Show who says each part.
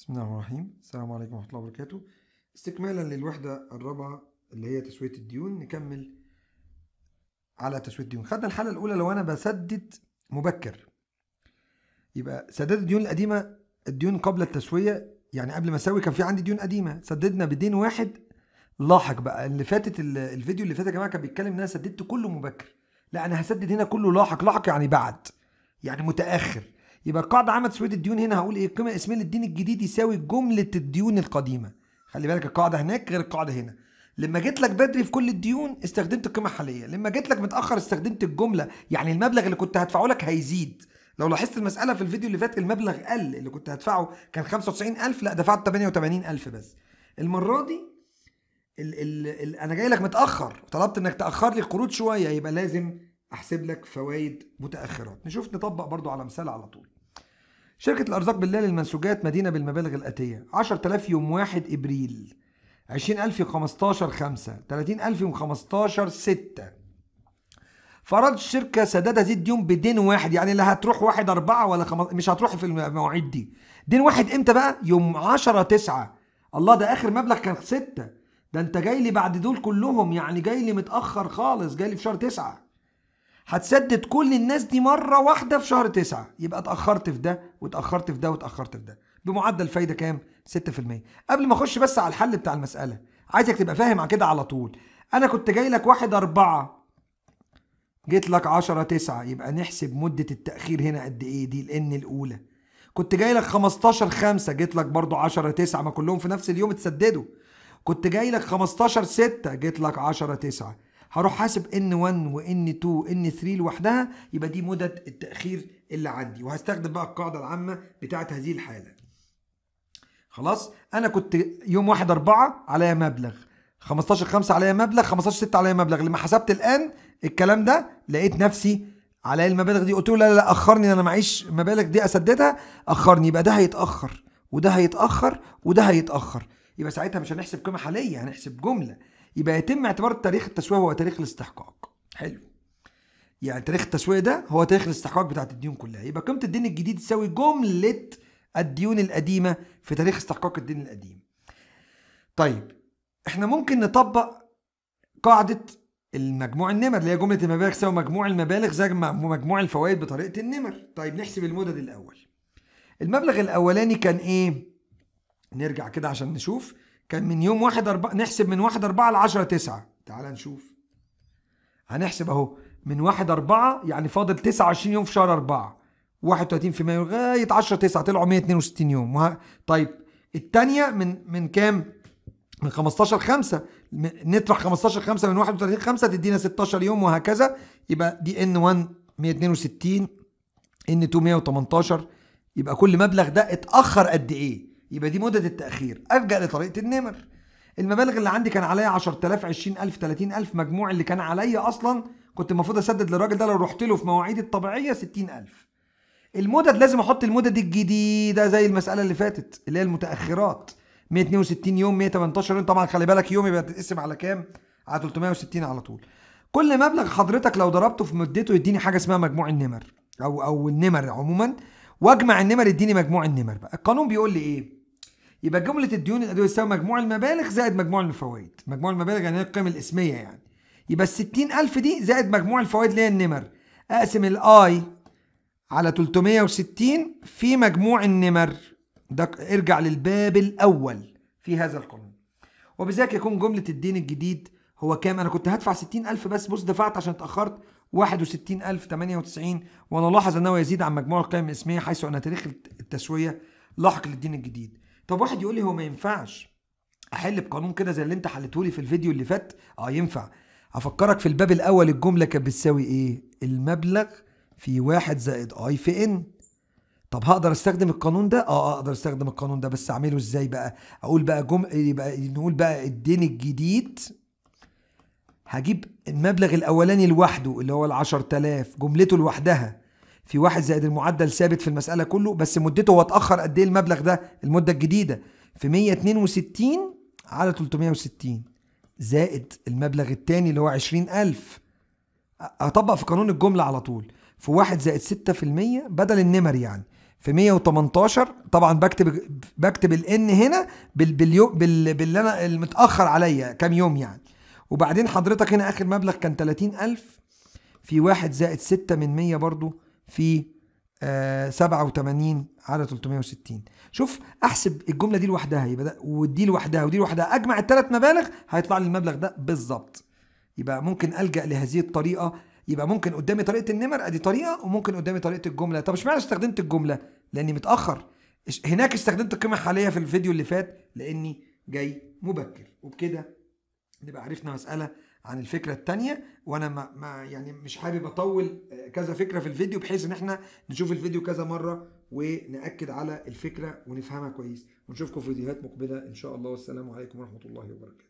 Speaker 1: بسم الله الرحمن الرحيم السلام عليكم ورحمة الله وبركاته استكمالا للوحدة الرابعة اللي هي تسوية الديون نكمل على تسوية الديون خدنا الحالة الأولى لو أنا بسدد مبكر يبقى سداد الديون القديمة الديون قبل التسوية يعني قبل ما أسوي كان في عندي ديون قديمة سددنا بدين واحد لاحق بقى اللي فاتت الفيديو اللي فات يا جماعة كان بيتكلم إن أنا سددت كله مبكر لا أنا هسدد هنا كله لاحق لاحق يعني بعد يعني متأخر يبقى القاعده عامه تسويه الديون هنا هقول ايه القيمه الاسميه للدين الجديد يساوي جمله الديون القديمه خلي بالك القاعده هناك غير القاعده هنا لما جيت لك بدري في كل الديون استخدمت القيمه الحاليه لما جيت لك متاخر استخدمت الجمله يعني المبلغ اللي كنت هدفعه لك هيزيد لو لاحظت المساله في الفيديو اللي فات المبلغ قل اللي كنت هدفعه كان 95000 لا دفعت 88000 بس المره دي الـ الـ الـ انا جاي لك متاخر طلبت انك تاخر لي القروض شويه يبقى لازم احسب لك فوائد متاخرات نشوف نطبق برضو على مثال على طول شركة الأرزاق بالله للمنسوجات مدينة بالمبالغ الآتية 10000 يوم 1 إبريل 20000 يوم 15 5 30000 يوم 15 6 فرض الشركة سداد هذه الديون بدين واحد يعني لا هتروح واحد أربعة ولا خمس مش هتروح في المواعيد دي دين واحد إمتى بقى؟ يوم 10 9 الله ده آخر مبلغ كان 6 ده أنت جاي لي بعد دول كلهم يعني جاي لي متأخر خالص جاي لي في شهر 9 هتسدد كل الناس دي مره واحده في شهر تسعة يبقى اتاخرت في ده واتاخرت في ده واتاخرت في ده بمعدل فايده كام 6% قبل ما اخش بس على الحل بتاع المساله عايزك تبقى فاهم على كده على طول انا كنت جاي لك واحد أربعة جيت لك 10 9 يبقى نحسب مده التاخير هنا قد ايه دي الان الاولى كنت جاي لك 15 5 جيت لك برضو 10 9 ما كلهم في نفس اليوم اتسددوا كنت جاي لك 15 6 جيت لك 10 9 هروح حاسب ان 1 وان 2 وان 3 لوحدها يبقى دي مدة التأخير اللي عندي وهستخدم بقى القاعدة العامة بتاعة هذه الحالة خلاص انا كنت يوم 1 4 عليا مبلغ 15 5 عليا مبلغ 15 6 عليا مبلغ لما حسبت الان الكلام ده لقيت نفسي عليا المبالغ دي قلت له لا لا اخرني انا معيش مبالغ دي اسددها اخرني يبقى ده هيتاخر وده هيتاخر وده هيتاخر يبقى ساعتها مش هنحسب قيمه حاليه هنحسب جمله يبقى يتم اعتبار تاريخ التسوية هو تاريخ الاستحقاق حلو يعني تاريخ التسوية ده هو تاريخ الاستحقاق بتاعت الديون كلها يبقى قيمة الدين الجديد تساوي جملة الديون القديمة في تاريخ استحقاق الدين القديم طيب احنا ممكن نطبق قاعدة المجموع النمر اللي هي جملة المبالغ تساوي مجموع المبالغ زي مجموع الفوائد بطريقة النمر طيب نحسب المدد الأول المبلغ الأولاني كان إيه؟ نرجع كده عشان نشوف كان من يوم واحد أربعة نحسب من واحد أربعة لعشرة تسعة تعال نشوف هنحسب أهو من واحد أربعة يعني فاضل 29 يوم في شهر أربعة 31 في مايو لغاية 10 9 طلعوا 162 يوم وه... طيب الثانية من من كام؟ من 15 5 نطرح 15 5 من 31 5 تدينا 16 يوم وهكذا يبقى دي ان 1 162 ان 2 118 يبقى كل مبلغ ده اتأخر قد إيه؟ يبقى دي مدة التأخير ألجأ لطريقة النمر المبالغ اللي عندي كان عليا 10000 20000 30000 مجموع اللي كان عليا أصلا كنت المفروض أسدد للراجل ده لو رحت له في مواعيدي الطبيعية 60000 المدد لازم أحط المدد الجديدة زي المسألة اللي فاتت اللي هي المتأخرات 162 يوم 118 يوم طبعا خلي بالك يوم يبقى تتقسم على كام؟ على 360 على طول كل مبلغ حضرتك لو ضربته في مدته يديني حاجه اسمها مجموع النمر او او النمر عموما واجمع النمر يديني مجموع النمر بقى القانون بيقول لي ايه يبقى جمله الديون الادويه تساوي مجموع المبالغ زائد مجموع الفوائد مجموع المبالغ يعني القيم الاسميه يعني يبقى الـ 60000 دي زائد مجموع الفوائد اللي هي النمر اقسم الاي على 360 في مجموع النمر ده ارجع للباب الاول في هذا القانون وبذلك يكون جمله الدين الجديد هو كام انا كنت هدفع 60000 بس بص دفعت عشان اتاخرت 61098 ونلاحظ انه يزيد عن مجموع القيم الاسميه حيث ان تاريخ التسويه لاحق للدين الجديد طب واحد يقول لي هو ما ينفعش احل بقانون كده زي اللي انت حلته لي في الفيديو اللي فات اه ينفع افكرك في الباب الاول الجمله كانت بتساوي ايه المبلغ في واحد زائد اي في ان طب هقدر استخدم القانون ده آه،, اه اقدر استخدم القانون ده بس اعمله ازاي بقى اقول بقى جم يبقى نقول بقى الدين الجديد هجيب المبلغ الاولاني لوحده اللي هو ال 10000 جملته لوحدها في واحد زائد المعدل ثابت في المسألة كله بس مدته هو اتأخر قد إيه المبلغ ده المدة الجديدة في 162 على 360 زائد المبلغ الثاني اللي هو 20000 أطبق في قانون الجملة على طول في 1 زائد 6% بدل النمر يعني في 118 طبعا بكتب بكتب الان هنا بال بال باللي انا المتاخر عليا كام يوم يعني وبعدين حضرتك هنا اخر مبلغ كان 30000 في 1 زائد 6 من 100 برضو في 87 آه، على 360 شوف احسب الجمله دي لوحدها يبقى ده ودي لوحدها ودي لوحدها اجمع الثلاث مبالغ هيطلع لي المبلغ ده بالظبط يبقى ممكن الجا لهذه الطريقه يبقى ممكن قدامي طريقه النمر ادي طريقه وممكن قدامي طريقه الجمله طب اشمعنى استخدمت الجمله لاني متاخر هناك استخدمت القيمه الحاليه في الفيديو اللي فات لاني جاي مبكر وبكده نبقى عرفنا مساله عن الفكره الثانيه وانا ما, ما يعني مش حابب اطول آه، كذا فكره في الفيديو بحيث ان احنا نشوف الفيديو كذا مره وناكد على الفكره ونفهمها كويس ونشوفكم في فيديوهات مقبله ان شاء الله والسلام عليكم ورحمه الله وبركاته